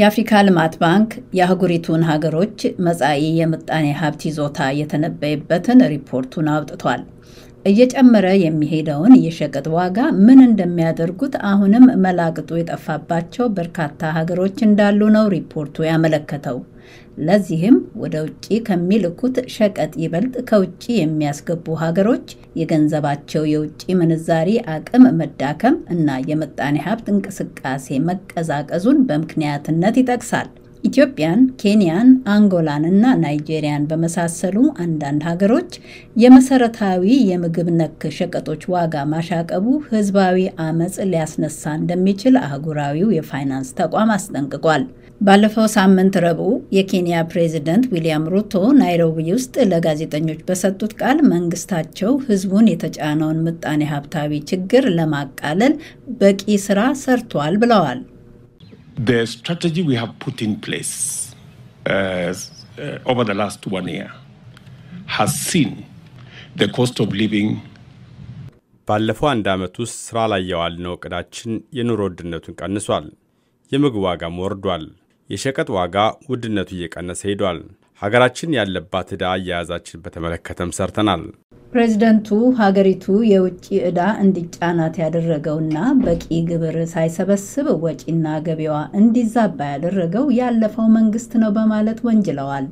የአፍሪካ ልማት ባንክ የአህጉሪቱን ሀገሮች መጻኢ የምጣኔ ሀብት ይዞታ የተነበየበትን ሪፖርቱን አውጥቷል። እየጨመረ የሚሄደውን የሸቀጥ ዋጋ ምን እንደሚያደርጉት አሁንም መላቅጡ የጠፋባቸው በርካታ ሀገሮች እንዳሉ ነው ሪፖርቱ ያመለከተው። ለዚህም ወደ ውጭ ከሚልኩት ሸቀጥ ይበልጥ ከውጭ የሚያስገቡ ሀገሮች የገንዘባቸው የውጭ ምንዛሪ አቅም መዳከም እና የምጣኔ ሀብት እንቅስቃሴ መቀዛቀዙን በምክንያትነት ይጠቅሳል። ኢትዮጵያን፣ ኬንያን፣ አንጎላን እና ናይጄሪያን በመሳሰሉ አንዳንድ ሀገሮች የመሰረታዊ የምግብ ነክ ሸቀጦች ዋጋ ማሻቀቡ ህዝባዊ አመፅ ሊያስነሳ እንደሚችል አህጉራዊው የፋይናንስ ተቋም አስጠንቅቋል። ባለፈው ሳምንት ረቡዕ የኬንያ ፕሬዚደንት ዊሊያም ሩቶ ናይሮቢ ውስጥ ለጋዜጠኞች በሰጡት ቃል መንግስታቸው ህዝቡን የተጫነውን ምጣኔ ሀብታዊ ችግር ለማቃለል በቂ ስራ ሰርቷል ብለዋል። The strategy we have put in place uh, uh, over the last one year has seen the cost of living ባለፈው አንድ ዓመት ውስጥ ሥራ ላይ ያዋልነው ዕቅዳችን የኑሮ ውድነቱን ቀንሷል። የምግብ ዋጋም ወርዷል። የሸቀጥ ዋጋ ውድነቱ እየቀነሰ ሄዷል። ሀገራችን ያለባት ዕዳ አያያዛችን በተመለከተም ሰርተናል። ፕሬዚደንቱ ሀገሪቱ የውጭ ዕዳ እንዲጫናት ያደረገውና በቂ ግብር ሳይሰበስብ ወጪና ገቢዋ እንዲዛባ ያደረገው ያለፈው መንግስት ነው በማለት ወንጅለዋል።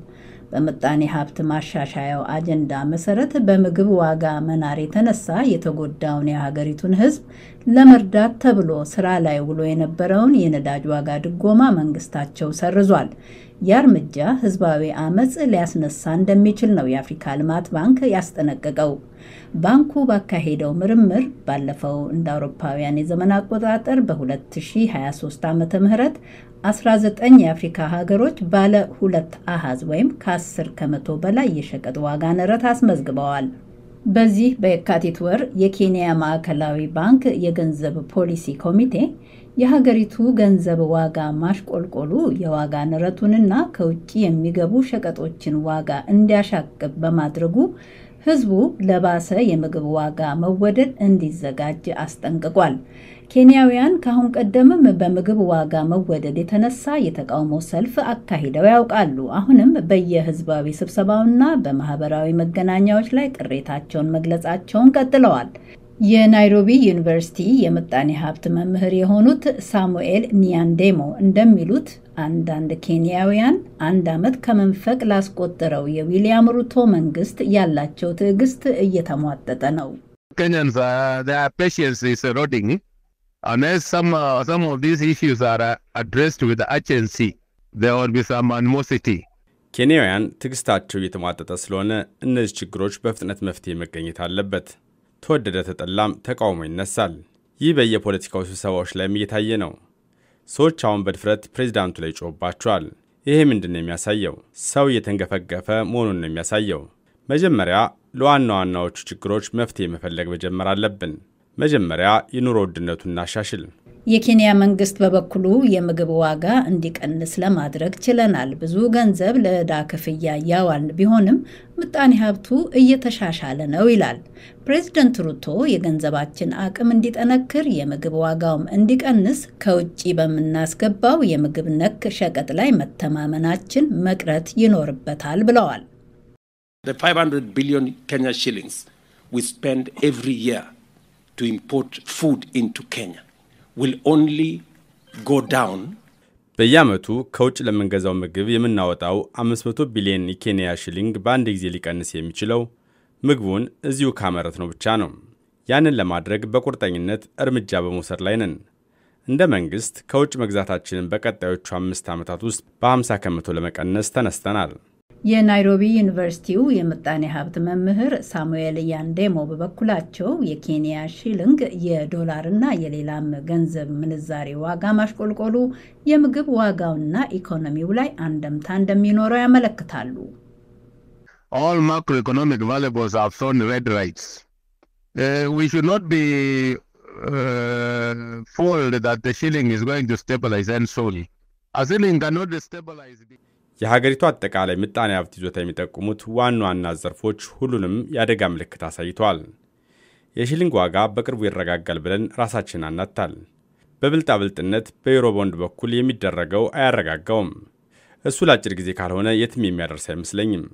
በምጣኔ ሀብት ማሻሻያው አጀንዳ መሰረት በምግብ ዋጋ መናር የተነሳ የተጎዳውን የሀገሪቱን ሕዝብ ለመርዳት ተብሎ ስራ ላይ ውሎ የነበረውን የነዳጅ ዋጋ ድጎማ መንግስታቸው ሰርዟል። ያ እርምጃ ህዝባዊ አመፅ ሊያስነሳ እንደሚችል ነው የአፍሪካ ልማት ባንክ ያስጠነቀቀው። ባንኩ ባካሄደው ምርምር ባለፈው እንደ አውሮፓውያን የዘመን አቆጣጠር በ2023 ዓ ም 19 የአፍሪካ ሀገሮች ባለ ሁለት አሃዝ ወይም ከ10 ከመቶ በላይ የሸቀጥ ዋጋ ንረት አስመዝግበዋል። በዚህ በየካቲት ወር የኬንያ ማዕከላዊ ባንክ የገንዘብ ፖሊሲ ኮሚቴ የሀገሪቱ ገንዘብ ዋጋ ማሽቆልቆሉ የዋጋ ንረቱንና ከውጭ የሚገቡ ሸቀጦችን ዋጋ እንዲያሻቅብ በማድረጉ ህዝቡ ለባሰ የምግብ ዋጋ መወደድ እንዲዘጋጅ አስጠንቅቋል። ኬንያውያን ከአሁን ቀደምም በምግብ ዋጋ መወደድ የተነሳ የተቃውሞ ሰልፍ አካሂደው ያውቃሉ። አሁንም በየህዝባዊ ስብሰባውና በማህበራዊ መገናኛዎች ላይ ቅሬታቸውን መግለጻቸውን ቀጥለዋል። የናይሮቢ ዩኒቨርሲቲ የምጣኔ ሀብት መምህር የሆኑት ሳሙኤል ኒያንዴሞ እንደሚሉት አንዳንድ ኬንያውያን አንድ ዓመት ከመንፈቅ ላስቆጠረው የዊሊያም ሩቶ መንግስት ያላቸው ትዕግስት እየተሟጠጠ ነው። uh, uh, ኬንያውያን ትዕግስታቸው እየተሟጠጠ ስለሆነ እነዚህ ችግሮች በፍጥነት መፍትሄ መገኘት አለበት። ተወደደ ተጠላም ተቃውሞ ይነሳል። ይህ በየፖለቲካው ስብሰባዎች ላይም እየታየ ነው። ሰዎች አሁን በድፍረት ፕሬዚዳንቱ ላይ ጮህባቸዋል። ይሄ ምንድን ነው የሚያሳየው? ሰው እየተንገፈገፈ መሆኑን ነው የሚያሳየው። መጀመሪያ ለዋና ዋናዎቹ ችግሮች መፍትሄ መፈለግ መጀመር አለብን። መጀመሪያ የኑሮ ውድነቱን እናሻሽል። የኬንያ መንግስት በበኩሉ የምግብ ዋጋ እንዲቀንስ ለማድረግ ችለናል፣ ብዙ ገንዘብ ለዕዳ ክፍያ እያዋልን ቢሆንም ምጣኔ ሀብቱ እየተሻሻለ ነው ይላል። ፕሬዚደንት ሩቶ የገንዘባችን አቅም እንዲጠነክር የምግብ ዋጋውም እንዲቀንስ ከውጭ በምናስገባው የምግብ ነክ ሸቀጥ ላይ መተማመናችን መቅረት ይኖርበታል ብለዋል። ቢሊዮን ኬንያ ሺሊንግስ ዊ ስፔንድ ኤቭሪ ይር ቱ ኢምፖርት ፉድ ኢንቱ ኬንያ ዊል ኦንሊ go down በየዓመቱ ከውጭ ለምንገዛው ምግብ የምናወጣው 500 ቢሊዮን የኬንያ ሽሊንግ በአንድ ጊዜ ሊቀንስ የሚችለው ምግቡን እዚሁ ካመረት ነው ብቻ ነው። ያንን ለማድረግ በቁርጠኝነት እርምጃ በመውሰድ ላይ ነን። እንደ መንግሥት ከውጭ መግዛታችንን በቀጣዮቹ አምስት ዓመታት ውስጥ በ50 ከመቶ ለመቀነስ ተነስተናል። የናይሮቢ ዩኒቨርሲቲው የምጣኔ ሀብት መምህር ሳሙኤል ያንዴሞ በበኩላቸው የኬንያ ሺልንግ የዶላርና የሌላም ገንዘብ ምንዛሬ ዋጋ ማሽቆልቆሉ የምግብ ዋጋውና ኢኮኖሚው ላይ አንደምታ እንደሚኖረው ያመለክታሉ። All macroeconomic variables have shown red lights. Uh, we should not be uh, fooled that the shilling is going to stabilize and solely. A shilling cannot destabilize. The... የሀገሪቱ አጠቃላይ ምጣኔ ሀብት ይዞታ የሚጠቁሙት ዋና ዋና ዘርፎች ሁሉንም የአደጋ ምልክት አሳይተዋል። የሺሊንግ ዋጋ በቅርቡ ይረጋጋል ብለን ራሳችን አናታል። በብልጣብልጥነት በዩሮቦንድ ቦንድ በኩል የሚደረገው አያረጋጋውም። እሱ ለአጭር ጊዜ ካልሆነ የትም የሚያደርስ አይመስለኝም።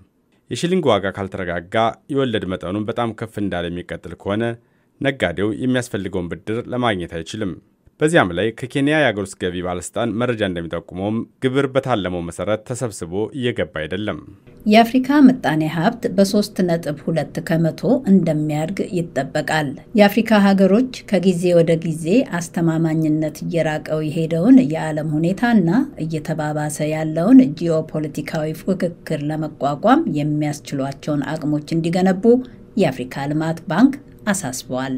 የሺሊንግ ዋጋ ካልተረጋጋ፣ የወለድ መጠኑን በጣም ከፍ እንዳለ የሚቀጥል ከሆነ ነጋዴው የሚያስፈልገውን ብድር ለማግኘት አይችልም። በዚያም ላይ ከኬንያ የአገር ውስጥ ገቢ ባለስልጣን መረጃ እንደሚጠቁመውም ግብር በታለመው መሰረት ተሰብስቦ እየገባ አይደለም። የአፍሪካ ምጣኔ ሀብት በሶስት ነጥብ ሁለት ከመቶ እንደሚያድግ ይጠበቃል። የአፍሪካ ሀገሮች ከጊዜ ወደ ጊዜ አስተማማኝነት እየራቀው የሄደውን የዓለም ሁኔታና እየተባባሰ ያለውን ጂኦፖለቲካዊ ፉክክር ለመቋቋም የሚያስችሏቸውን አቅሞች እንዲገነቡ የአፍሪካ ልማት ባንክ አሳስበዋል።